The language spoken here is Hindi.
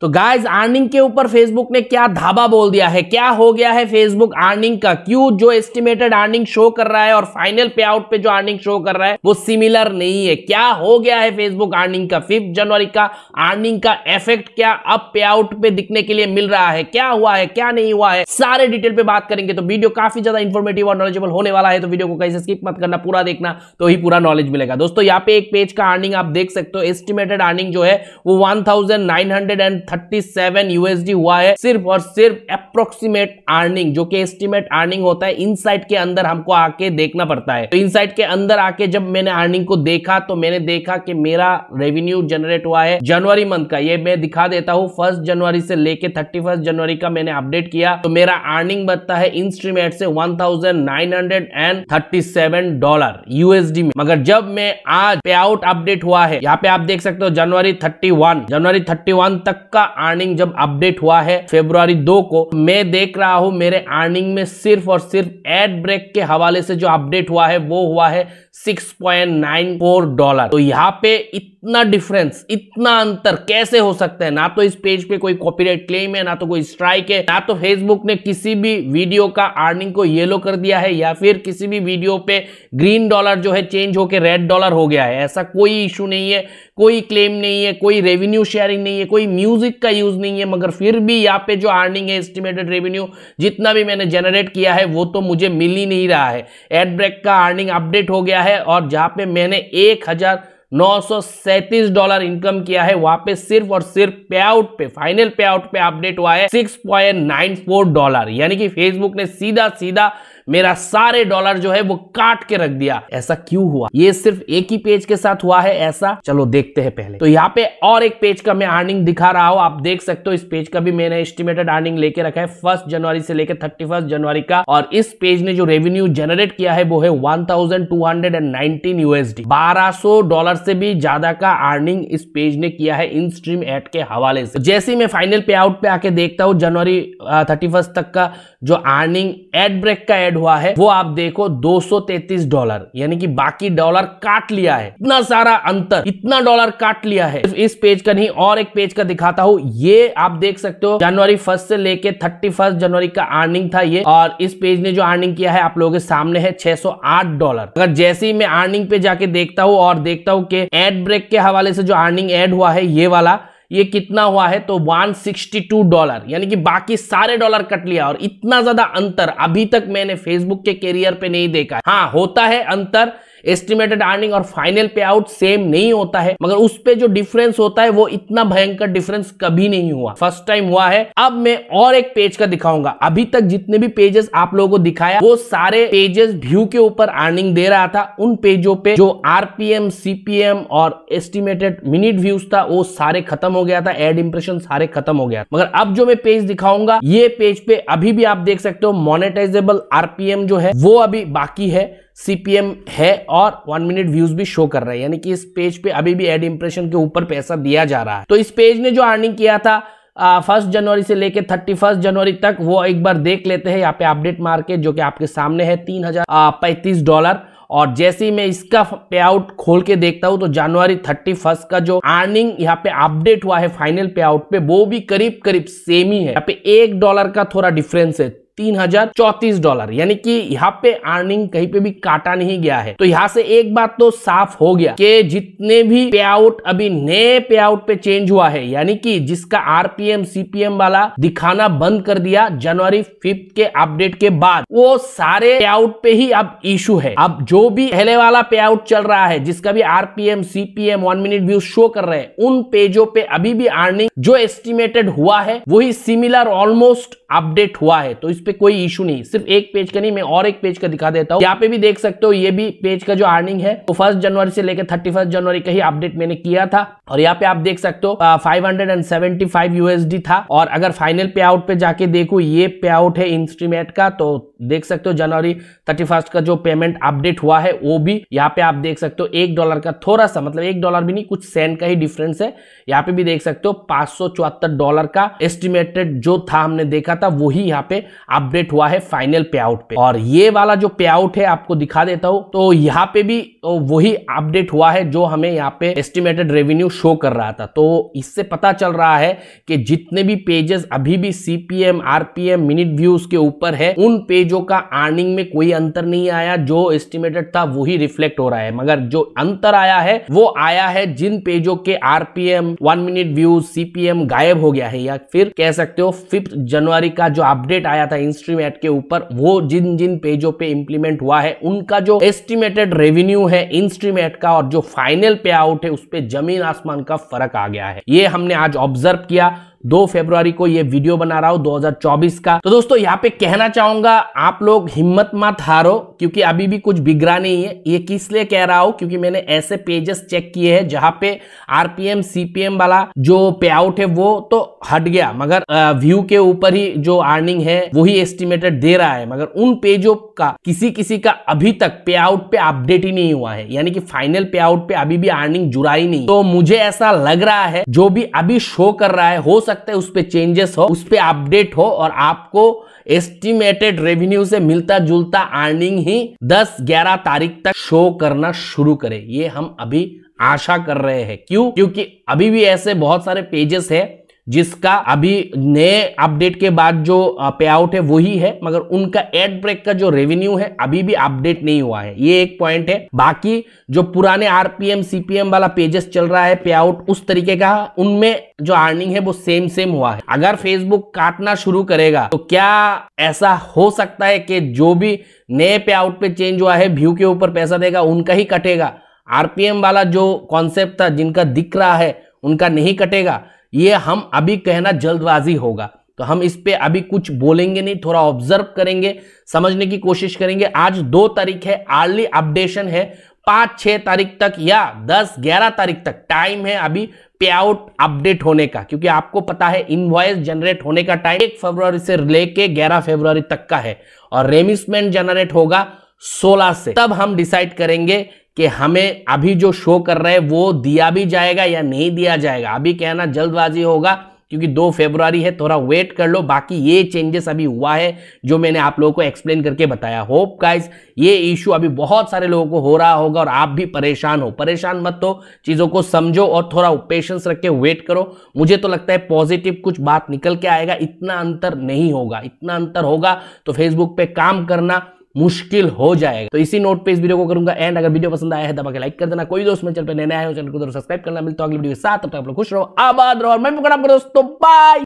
तो गाइस अर्निंग के ऊपर फेसबुक ने क्या धाबा बोल दिया है क्या हो गया है फेसबुक अर्निंग का क्यों जो एस्टिमेटेड अर्निंग शो कर रहा है और फाइनल पे आउट पे जो अर्निंग शो कर रहा है वो सिमिलर नहीं है क्या हो गया है फेसबुक अर्निंग का फिफ्थ जनवरी का अर्निंग का इफेक्ट क्या अब पे आउट पे दिखने के लिए मिल रहा है क्या हुआ है क्या नहीं हुआ है सारे डिटेल पे बात करेंगे तो वीडियो काफी ज्यादा इन्फॉर्मेटिव और नॉलेजेबल होने वाला है तो वीडियो को कैसे स्किप मत करना पूरा देखना तो ही पूरा नॉलेज मिलेगा दोस्तों यहाँ पे एक पेज का अर्निंग आप देख सकते हो एस्टिमेटेड अर्निंग जो है वो वन 737 यूएसडी हुआ है सिर्फ और सिर्फ अप्रोक्सीमेट अर्निंग जो कि एस्टिमेट अर्निंग होता है इनसाइट के अंदर हमको आके देखना पड़ता है तो इनसाइट के अंदर आके जब मैंने अर्निंग को देखा तो मैंने देखा कि मेरा रेवेन्यू जनरेट हुआ है जनवरी मंथ का ये मैं दिखा देता हूँ फर्स्ट जनवरी से लेके थर्टी जनवरी का मैंने अपडेट किया तो मेरा अर्निंग बनता है इंस्ट्रीमेट से वन डॉलर यूएसडी में मगर जब मैं आज पे आउट अपडेट हुआ है यहाँ पे आप देख सकते हो जनवरी थर्टी जनवरी थर्टी तक का अर्निंग जब अपडेट हुआ है फेब्रुआरी दो को मैं देख रहा हूं मेरे अर्निंग में सिर्फ और सिर्फ एड ब्रेक के हवाले से जो अपडेट हुआ है वो हुआ है 6.94 डॉलर तो यहाँ पे इतना डिफरेंस इतना अंतर कैसे हो सकता है ना तो इस पेज पे कोई कॉपीराइट क्लेम है ना तो कोई स्ट्राइक है ना तो फेसबुक ने किसी भी वीडियो का अर्निंग को येलो कर दिया है या फिर किसी भी वीडियो पे ग्रीन डॉलर जो है चेंज होकर रेड डॉलर हो गया है ऐसा कोई इशू नहीं है कोई क्लेम नहीं है कोई रेवेन्यू शेयरिंग नहीं है कोई म्यूजिक का यूज नहीं है मगर फिर भी यहाँ पे जो अर्निंग है एस्टिमेटेड रेवेन्यू जितना भी मैंने जनरेट किया है वो तो मुझे मिल ही नहीं रहा है एड ब्रेक का अर्निंग अपडेट हो गया है और जहाँ पे मैंने एक हजार नौ डॉलर इनकम किया है वहां पे सिर्फ और सिर्फ पे आउट पे फाइनल पे आउट पे अपडेट हुआ है फोर डॉलर यानी कि फेसबुक ने सीधा सीधा मेरा सारे डॉलर जो है वो काट के रख दिया ऐसा क्यों हुआ ये सिर्फ एक ही पेज के साथ हुआ है ऐसा चलो देखते हैं पहले तो यहाँ पे और एक पेज का मैं अर्निंग दिखा रहा हूँ आप देख सकते हो इस पेज का भी मैंने एस्टिमेटेड अर्निंग लेके रखा है फर्स्ट जनवरी से लेकर थर्टी जनवरी का और इस पेज ने जो रेवेन्यू जनरेट किया है वो है वन यूएसडी बारह डॉलर से भी ज्यादा का अर्निंग इस पेज ने किया है इन स्ट्रीम एड के हवाले से जैसे ही मैं फाइनल पे आउट पे आके देखता हूँ जनवरी थर्टी तक का जो अर्निंग एड ब्रेक का एड ऐड हुआ है वो आप देखो 233 डॉलर यानी कि बाकी डॉलर काट लिया है इतना सारा अंतर इतना डॉलर काट लिया है इस पेज का नहीं और एक पेज का दिखाता हूँ ये आप देख सकते हो जनवरी फर्स्ट से लेके थर्टी जनवरी का अर्निंग था ये और इस पेज ने जो अर्निंग किया है आप लोगों के सामने है छह डॉलर अगर जैसे ही मैं अर्निंग पे जाके देखता हूँ और देखता हूँ कि एड ब्रेक के हवाले से जो अर्निंग एड हुआ है ये वाला ये कितना हुआ है तो 162 डॉलर यानी कि बाकी सारे डॉलर कट लिया और इतना ज्यादा अंतर अभी तक मैंने फेसबुक के करियर पे नहीं देखा हाँ होता है अंतर एस्टिमेटेड अर्निंग और फाइनल पे आउट सेम नहीं होता है मगर उस पे जो डिफरेंस होता है वो इतना भयंकर डिफरेंस कभी नहीं हुआ फर्स्ट टाइम हुआ है अब मैं और एक पेज का दिखाऊंगा अभी तक जितने भी पेजेस आप लोगों को दिखाया वो सारे पेजेस व्यू के ऊपर अर्निंग दे रहा था उन पेजों पे जो आरपीएम सीपीएम और एस्टिमेटेड मिनिट व्यूज था वो सारे खत्म हो गया था एड इंप्रेशन सारे खत्म हो गया मगर अब जो मैं पेज दिखाऊंगा ये पेज पे अभी भी आप देख सकते हो मोनेटाइजेबल आरपीएम जो है वो अभी बाकी है सीपीएम है और वन मिनट व्यूज भी शो कर रहे हैं यानी कि इस पेज पे अभी भी एड इंप्रेशन के ऊपर पैसा दिया जा रहा है तो इस पेज ने जो अर्निंग किया था फर्स्ट जनवरी से लेकर थर्टी फर्स्ट जनवरी तक वो एक बार देख लेते हैं यहाँ पे अपडेट मार्केट जो कि आपके सामने है तीन हजार पैंतीस डॉलर और जैसे ही मैं इसका पे आउट खोल के देखता हूं तो जनवरी थर्टी फर्स्ट का जो अर्निंग यहाँ पे अपडेट हुआ है फाइनल पे आउट पे वो भी करीब करीब सेम ही है यहाँ पे एक डॉलर का थोड़ा डिफरेंस है तीन हजार चौतीस डॉलर यानी कि यहाँ पे अर्निंग कहीं पे भी काटा नहीं गया है तो यहाँ से एक बात तो साफ हो गया कि जितने भी पे आउट अभी नए पे आउट पे चेंज हुआ है यानी कि जिसका आरपीएम सीपीएम वाला दिखाना बंद कर दिया जनवरी फिफ्थ के अपडेट के बाद वो सारे पे आउट पे ही अब इशू है अब जो भी पहले वाला पे आउट चल रहा है जिसका भी RPM CPM one minute view show कर रहे हैं उन पेजों पे अभी भी अर्निंग जो एस्टिमेटेड हुआ है वही सिमिलर ऑलमोस्ट अपडेट हुआ है तो इस पे कोई इशू नहीं सिर्फ एक पेज का नहीं मैं और एक पेज का दिखा देता हूँ यहाँ पे भी देख सकते हो ये भी पेज का जो अर्निंग है वो फर्स्ट जनवरी से लेकर थर्टी जनवरी का ही अपडेट मैंने किया था और यहाँ पे आप देख सकते हो फाइव यूएसडी था और अगर फाइनल पे आउट पे जाके देखो ये पे आउट है इंस्ट्रीमेट का तो देख सकते हो जनवरी थर्टी का जो पेमेंट अपडेट हुआ है वो भी यहाँ पे आप देख सकते हो एक डॉलर का थोड़ा सा मतलब एक डॉलर भी नहीं कुछ सेंट का ही डिफरेंस है यहाँ पे भी देख सकते हो पांच डॉलर का एस्टिमेटेड जो था हमने देखा था वही यहाँ पे अपडेट हुआ है फाइनल पे आउट पे और ये वाला जो पे आउट है आपको दिखा देता हूँ तो यहाँ पे भी तो वही अपडेट हुआ है जो हमें यहाँ पे एस्टिमेटेड रेवेन्यू शो कर रहा था तो इससे पता चल रहा है कि जितने भी पेजेस अभी भी सीपीएम आरपीएम मिनिट व्यूज के ऊपर है उन पेजों का अर्निंग में कोई अंतर नहीं आया जो एस्टिमेटेड था वही रिफ्लेक्ट हो रहा है मगर जो अंतर आया है वो आया है जिन पेजों के RPM one minute views CPM गायब हो गया है या फिर कह सकते हो फिफ्थ जनवरी का जो अपडेट आया था मेन स्ट्रीम एड के ऊपर वो जिन जिन पेजों पे इंप्लीमेंट हुआ है उनका जो एस्टिमेटेड रेवेन्यू है इन स्ट्रीम एड का और जो फाइनल पे आउट है उस पर जमीन आसमान का फर्क आ गया है ये हमने आज ऑब्जर्व किया दो फरवरी को ये वीडियो बना रहा हूं 2024 का तो दोस्तों यहाँ पे कहना चाहूंगा आप लोग हिम्मत मत हारो क्योंकि अभी भी कुछ बिगड़ा नहीं है ये किस लिए कह रहा हूं क्योंकि मैंने ऐसे पेजेस चेक किए हैं जहां पे आरपीएम सीपीएम वाला जो पे आउट है वो तो हट गया मगर व्यू के ऊपर ही जो अर्निंग है वही एस्टिमेटेड दे रहा है मगर उन पेजों का किसी किसी का अभी तक पे आउट पे अपडेट ही नहीं हुआ है यानी कि फाइनल पे आउट पे अभी भी अर्निंग जुड़ा ही नहीं तो मुझे ऐसा लग रहा है जो भी अभी शो कर रहा है हो सकता सकता है उस पर चेंजेस हो उस पर अपडेट हो और आपको एस्टिमेटेड रेवेन्यू से मिलता जुलता अर्निंग ही 10-11 तारीख तक शो करना शुरू करे ये हम अभी आशा कर रहे हैं क्यों क्योंकि अभी भी ऐसे बहुत सारे पेजेस है जिसका अभी नए अपडेट के बाद जो पे आउट है वही है मगर उनका एड ब्रेक का जो रेवेन्यू है अभी भी अपडेट नहीं हुआ है ये एक पॉइंट है बाकी जो पुराने आरपीएम सीपीएम वाला पेजेस चल रहा है पे आउट उस तरीके का उनमें जो अर्निंग है वो सेम सेम हुआ है अगर फेसबुक काटना शुरू करेगा तो क्या ऐसा हो सकता है कि जो भी नए पे आउट पे चेंज हुआ है व्यू के ऊपर पैसा देगा उनका ही कटेगा आरपीएम वाला जो कॉन्सेप्ट था जिनका दिख रहा है उनका नहीं कटेगा ये हम अभी कहना जल्दबाजी होगा तो हम इस पे अभी कुछ बोलेंगे नहीं थोड़ा ऑब्जर्व करेंगे समझने की कोशिश करेंगे आज दो तारीख है आर्ली अपडेशन है पांच छह तारीख तक या दस ग्यारह तारीख तक टाइम है अभी पे आउट अपडेट होने का क्योंकि आपको पता है इनवॉइस जनरेट होने का टाइम एक फरवरी से लेके ग्यारह फरवरी तक का है और रेमिसमेंट जनरेट होगा 16 से तब हम डिसाइड करेंगे कि हमें अभी जो शो कर रहे हैं वो दिया भी जाएगा या नहीं दिया जाएगा अभी कहना जल्दबाजी होगा क्योंकि दो फेब्रुआरी है थोड़ा वेट कर लो बाकी ये चेंजेस अभी हुआ है जो मैंने आप लोगों को एक्सप्लेन करके बताया होप गाइस ये इशू अभी बहुत सारे लोगों को हो रहा होगा और आप भी परेशान हो परेशान मत हो चीज़ों को समझो और थोड़ा पेशेंस रख के वेट करो मुझे तो लगता है पॉजिटिव कुछ बात निकल के आएगा इतना अंतर नहीं होगा इतना अंतर होगा तो फेसबुक पर काम करना मुश्किल हो जाएगा तो इसी नोट पे इस वीडियो को करूंगा एंड अगर वीडियो पसंद आया है दबा के लाइक कर देना कोई दोस्त मेरे चैनल पर नया आए हो चैनल को सब्सक्राइब करना मिलता है अगली वीडियो के साथ तब तक आप लोग खुश रहो आबाद रहो और मैं भी करना दोस्तों बाय